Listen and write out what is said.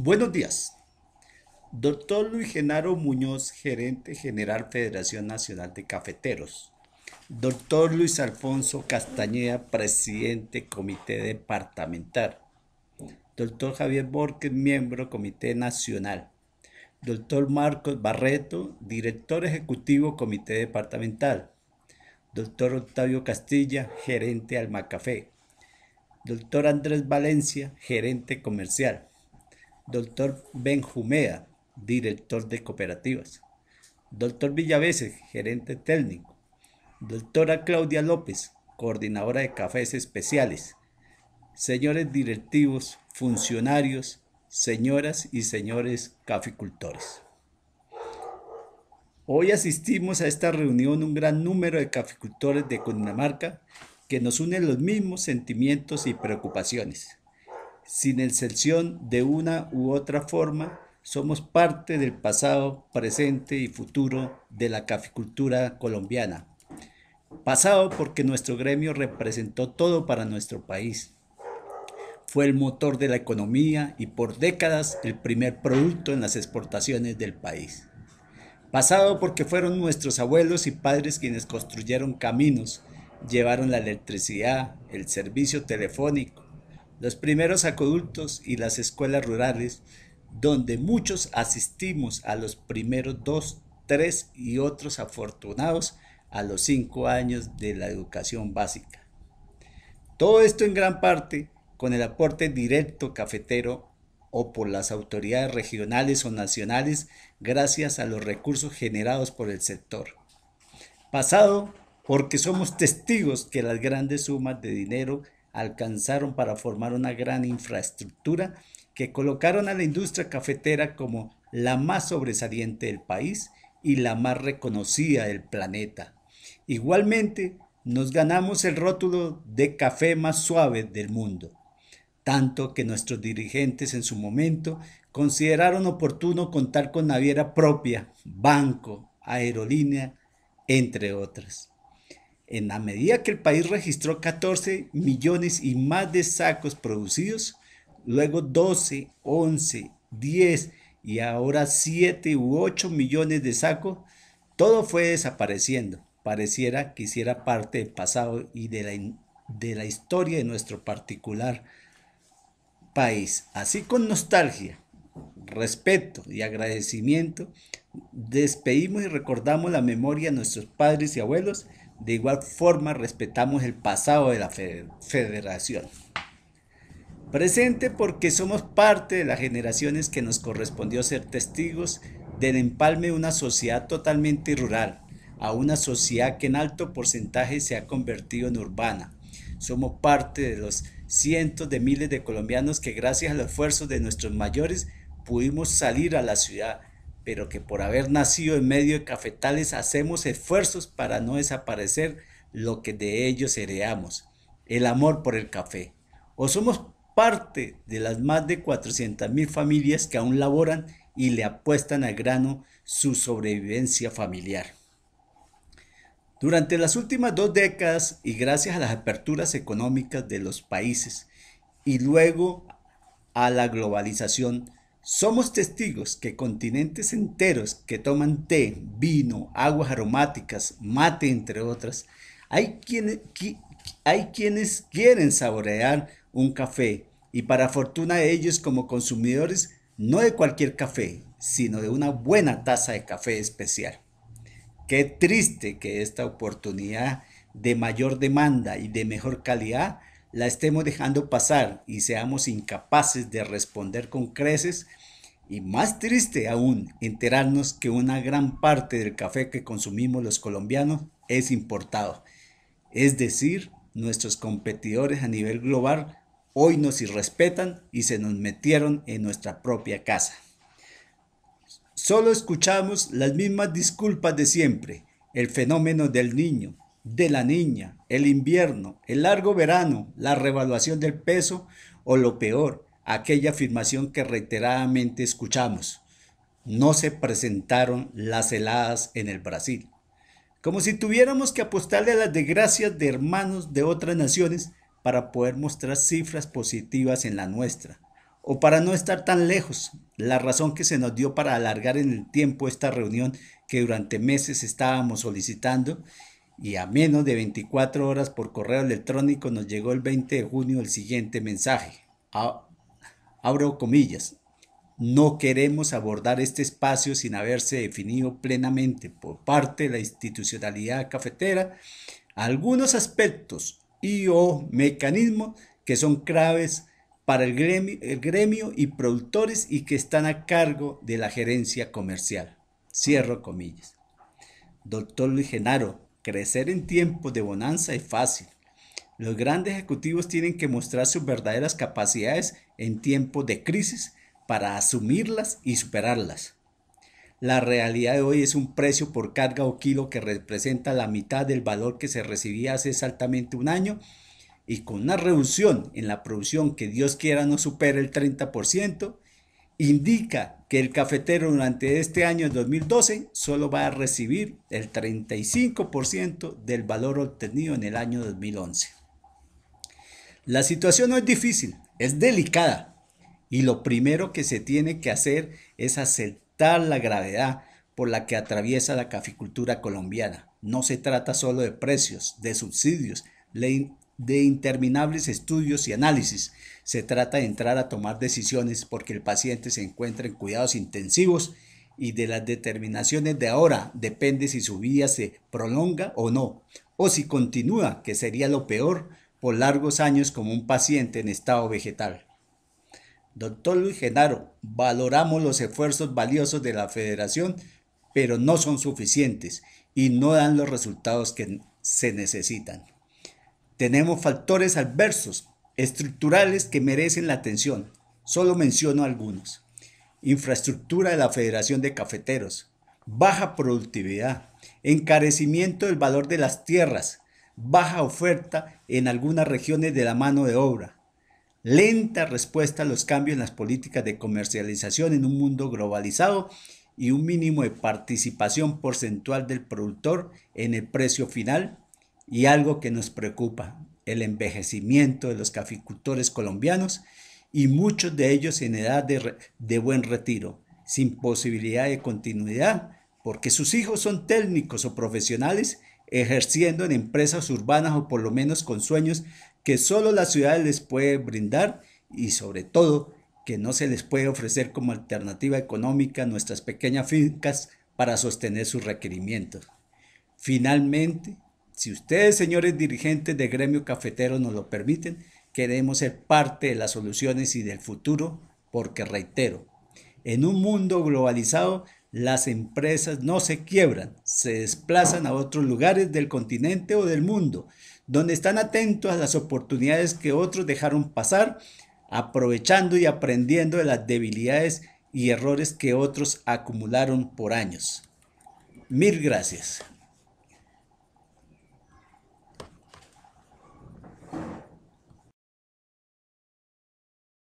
Buenos días. Doctor Luis Genaro Muñoz, gerente general Federación Nacional de Cafeteros. Doctor Luis Alfonso Castañeda, presidente Comité Departamental. Doctor Javier Borges, miembro Comité Nacional. Doctor Marcos Barreto, director ejecutivo Comité Departamental. Doctor Octavio Castilla, gerente Café, Doctor Andrés Valencia, gerente comercial Doctor Benjumea, director de cooperativas. Doctor Villaveses, gerente técnico. Doctora Claudia López, coordinadora de cafés especiales. Señores directivos, funcionarios, señoras y señores caficultores. Hoy asistimos a esta reunión un gran número de caficultores de Cundinamarca que nos unen los mismos sentimientos y preocupaciones sin excepción de una u otra forma, somos parte del pasado, presente y futuro de la caficultura colombiana. Pasado porque nuestro gremio representó todo para nuestro país. Fue el motor de la economía y por décadas el primer producto en las exportaciones del país. Pasado porque fueron nuestros abuelos y padres quienes construyeron caminos, llevaron la electricidad, el servicio telefónico, los primeros acueductos y las escuelas rurales, donde muchos asistimos a los primeros dos, tres y otros afortunados a los cinco años de la educación básica. Todo esto en gran parte con el aporte directo cafetero o por las autoridades regionales o nacionales gracias a los recursos generados por el sector. Pasado porque somos testigos que las grandes sumas de dinero alcanzaron para formar una gran infraestructura que colocaron a la industria cafetera como la más sobresaliente del país y la más reconocida del planeta. Igualmente, nos ganamos el rótulo de café más suave del mundo, tanto que nuestros dirigentes en su momento consideraron oportuno contar con naviera propia, banco, aerolínea, entre otras. En la medida que el país registró 14 millones y más de sacos producidos, luego 12, 11, 10 y ahora 7 u 8 millones de sacos, todo fue desapareciendo. Pareciera que hiciera parte del pasado y de la, de la historia de nuestro particular país. Así con nostalgia respeto y agradecimiento, despedimos y recordamos la memoria de nuestros padres y abuelos. De igual forma, respetamos el pasado de la federación. Presente porque somos parte de las generaciones que nos correspondió ser testigos del empalme de una sociedad totalmente rural a una sociedad que en alto porcentaje se ha convertido en urbana. Somos parte de los cientos de miles de colombianos que gracias a los esfuerzos de nuestros mayores pudimos salir a la ciudad, pero que por haber nacido en medio de cafetales hacemos esfuerzos para no desaparecer lo que de ellos heredamos, el amor por el café. O somos parte de las más de 400.000 familias que aún laboran y le apuestan al grano su sobrevivencia familiar. Durante las últimas dos décadas y gracias a las aperturas económicas de los países y luego a la globalización, somos testigos que continentes enteros que toman té, vino, aguas aromáticas, mate, entre otras, hay, hay quienes quieren saborear un café y para fortuna de ellos como consumidores, no de cualquier café, sino de una buena taza de café especial. Qué triste que esta oportunidad de mayor demanda y de mejor calidad la estemos dejando pasar y seamos incapaces de responder con creces y más triste aún enterarnos que una gran parte del café que consumimos los colombianos es importado. Es decir, nuestros competidores a nivel global hoy nos irrespetan y se nos metieron en nuestra propia casa. Solo escuchamos las mismas disculpas de siempre, el fenómeno del niño, de la niña, el invierno, el largo verano, la revaluación del peso o lo peor, aquella afirmación que reiteradamente escuchamos. No se presentaron las heladas en el Brasil. Como si tuviéramos que apostarle a las desgracias de hermanos de otras naciones para poder mostrar cifras positivas en la nuestra. O para no estar tan lejos, la razón que se nos dio para alargar en el tiempo esta reunión que durante meses estábamos solicitando y a menos de 24 horas por correo electrónico nos llegó el 20 de junio el siguiente mensaje. Abro comillas. No queremos abordar este espacio sin haberse definido plenamente por parte de la institucionalidad cafetera algunos aspectos y o mecanismos que son claves para el gremio, el gremio y productores y que están a cargo de la gerencia comercial. Cierro comillas. Doctor Luis Genaro, Crecer en tiempos de bonanza es fácil. Los grandes ejecutivos tienen que mostrar sus verdaderas capacidades en tiempos de crisis para asumirlas y superarlas. La realidad de hoy es un precio por carga o kilo que representa la mitad del valor que se recibía hace exactamente un año y con una reducción en la producción que Dios quiera no supere el 30%, indica que el cafetero durante este año, en 2012, solo va a recibir el 35% del valor obtenido en el año 2011. La situación no es difícil, es delicada y lo primero que se tiene que hacer es aceptar la gravedad por la que atraviesa la caficultura colombiana. No se trata solo de precios, de subsidios, de interminables estudios y análisis. Se trata de entrar a tomar decisiones porque el paciente se encuentra en cuidados intensivos y de las determinaciones de ahora depende si su vida se prolonga o no, o si continúa, que sería lo peor, por largos años como un paciente en estado vegetal. Doctor Luis Genaro, valoramos los esfuerzos valiosos de la federación, pero no son suficientes y no dan los resultados que se necesitan. Tenemos factores adversos estructurales que merecen la atención. Solo menciono algunos. Infraestructura de la Federación de Cafeteros, baja productividad, encarecimiento del valor de las tierras, baja oferta en algunas regiones de la mano de obra, lenta respuesta a los cambios en las políticas de comercialización en un mundo globalizado y un mínimo de participación porcentual del productor en el precio final y algo que nos preocupa, el envejecimiento de los caficultores colombianos y muchos de ellos en edad de, buen retiro, sin posibilidad de continuidad, porque sus hijos son técnicos o profesionales ejerciendo en empresas urbanas o por lo menos con sueños que solo la ciudad les puede brindar y sobre todo que no se les puede ofrecer como alternativa económica nuestras pequeñas fincas para sostener sus requerimientos. Finalmente, si ustedes, señores dirigentes de gremio cafetero, nos lo permiten, queremos ser parte de las soluciones y del futuro, porque reitero, en un mundo globalizado, las empresas no se quiebran, se desplazan a otros lugares del continente o del mundo, donde están atentos a las oportunidades que otros dejaron pasar, aprovechando y aprendiendo de las debilidades y errores que otros acumularon por años. Mil gracias.